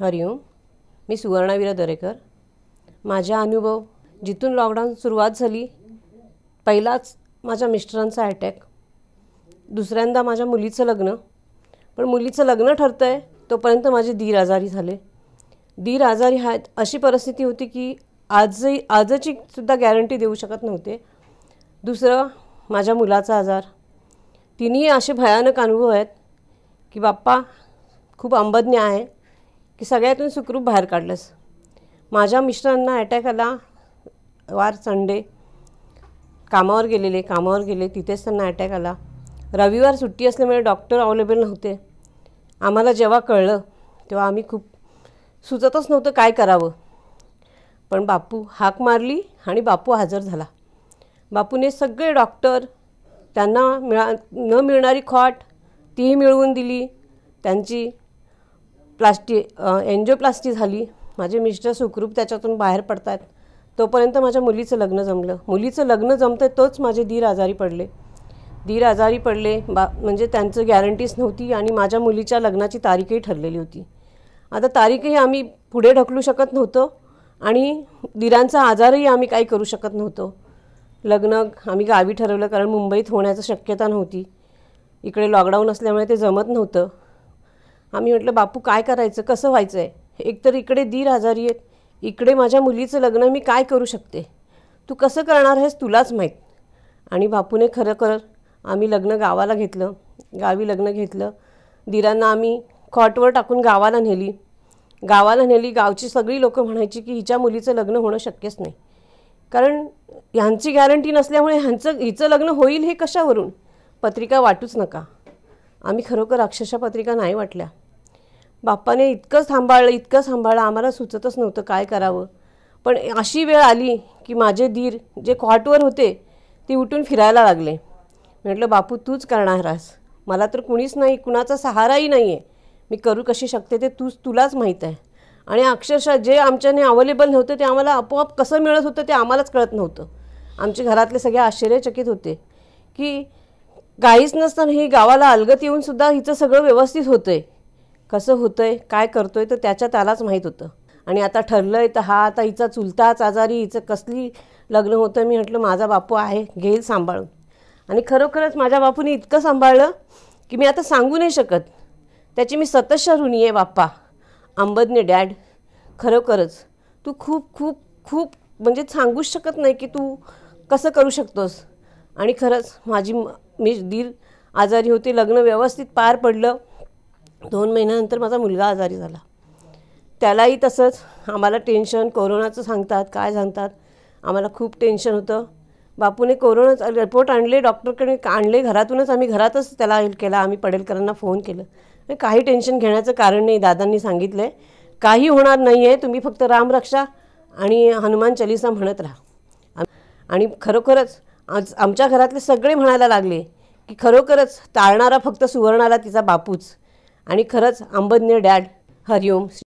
हरिओम मी सुवर्णावीरा दरेकर माझा अनुभव जिथून लॉकडाऊन सुरुवात झाली पहिलाच माझ्या मिस्टरांचा अटॅक दुसऱ्यांदा माझ्या मुलीचं लग्न पण मुलीचं लग्न ठरतं आहे तोपर्यंत माझे दीर आजारी झाले दीर आजारी आहेत अशी परिस्थिती होती की आजही आजची सुद्धा गॅरंटी देऊ शकत नव्हते दुसरं माझ्या मुलाचा आजार तिन्ही असे भयानक अनुभव आहेत की बाप्पा खूप अंबज्ञ आहे की सगळ्यातून सुखरूप बाहेर काढलंस माझ्या मिस्टरांना अटॅक आला वार संडे कामावर गेलेले कामावर गेले तिथेच त्यांना अटॅक आला रविवार सुट्टी असल्यामुळे डॉक्टर अवेलेबल नव्हते आम्हाला जेव्हा कळलं तेव्हा आम्ही खूप सुचतच नव्हतं काय करावं पण बापू हाक मारली आणि बापू हजर झाला बापूने सगळे डॉक्टर त्यांना मिळा न मिळणारी खॉट तीही मिळवून दिली त्यांची प्लास्टी एन्जिओप्लास्टी झाली माझे मिस्टर सुखरूप त्याच्यातून बाहेर पडतात तोपर्यंत माझ्या मुलीचं लग्न जमलं मुलीचं लग्न जमतं तोच माझे धीर आजारी पडले धीर आजारी पडले बा म्हणजे त्यांचं गॅरंटीच नव्हती आणि माझ्या मुलीच्या लग्नाची तारीखही ठरलेली होती आता तारीखही आम्ही पुढे ढकलू शकत नव्हतो आणि धीरांचा आजारही आम्ही काही करू शकत नव्हतो लग्न आम्ही गावी ठरवलं कारण मुंबईत होण्याचं शक्यता नव्हती इकडे लॉकडाऊन असल्यामुळे ते जमत नव्हतं आम्ही म्हटलं बापू काय करायचं कसं व्हायचं आहे एकतर इकडे दीर आजारी आहेत इकडे माझ्या मुलीचं लग्न मी काय करू शकते तू कसं करणार आहेस तुलाच माहीत आणि बापूने खरं खरं आम्ही लग्न गावाला घेतलं गावी लग्न घेतलं दिरांना आम्ही खॉटवर टाकून गावाला नेली गावाला नेली गावची सगळी लोकं म्हणायची की हिच्या मुलीचं लग्न होणं शक्यच नाही कारण ह्यांची गॅरंटी नसल्यामुळे ह्यांचं हिचं लग्न होईल हे कशावरून पत्रिका वाटूच नका आम्ही खरोखर अक्षरशः पत्रिका नाही वाटल्या बाप्पाने इतकं सांभाळलं इतकं सांभाळलं आम्हाला सुचतच नव्हतं काय करावं पण अशी वेळ आली की माझे धीर जे क्वाटवर होते ते उठून फिरायला लागले म्हटलं बापू तूच करणार आहेस मला तर कुणीच नाही कुणाचा सहाराही नाही आहे मी करू कशी शकते ते तूच तुलाच माहीत आहे आणि अक्षरशः जे आमच्याने अवेलेबल नव्हतं ते आम्हाला आपोआप कसं मिळत होतं ते आम्हालाच कळत नव्हतं आमचे घरातले सगळे आश्चर्यचकित होते की काहीच नसताना ही गावाला अलगत येऊनसुद्धा हिचं सगळं व्यवस्थित होतं आहे कसं होतं आहे काय करतो आहे तर त्याच्या त्यालाच माहीत होतं आणि आता ठरलं आहे तर हा आता हिचा चुलताच आजारी हिचं कसली लग्न होतं मी म्हटलं माझा बापू आहे घेईल सांभाळून आणि खरोखरच माझ्या बापूने इतकं सांभाळलं की मी आता सांगू नाही शकत त्याची मी सतश ऋणी आहे बाप्पा अंबदने डॅड खरोखरच तू खूप खूप खूप म्हणजे सांगूच शकत नाही की तू कसं करू शकतोस आणि खरंच माझी मी दीर आजारी होते लग्न व्यवस्थित पार पडलं दोन महिन्यानंतर माझा मुलगा आजारी झाला त्यालाही तसंच आम्हाला टेन्शन कोरोनाचं सांगतात काय सांगतात आम्हाला खूप टेन्शन होतं बापूने कोरोनाच रिपोर्ट आणले डॉक्टरकडे आणले घरातूनच आम्ही घरातच त्याला हेल्प केला आम्ही पडेलकरांना फोन केलं काही टेन्शन घेण्याचं कारण नाही दादांनी सांगितलं काही होणार नाही आहे तुम्ही फक्त रामरक्षा आणि हनुमान चालिसा म्हणत राहा आणि खरोखरच आज आमच्या घरातले सगळे म्हणायला लागले की खरोखरच टाळणारा फक्त सुवर्णाला तिचा बापूच आणि खरंच आंबज्ञ डॅड हरिओम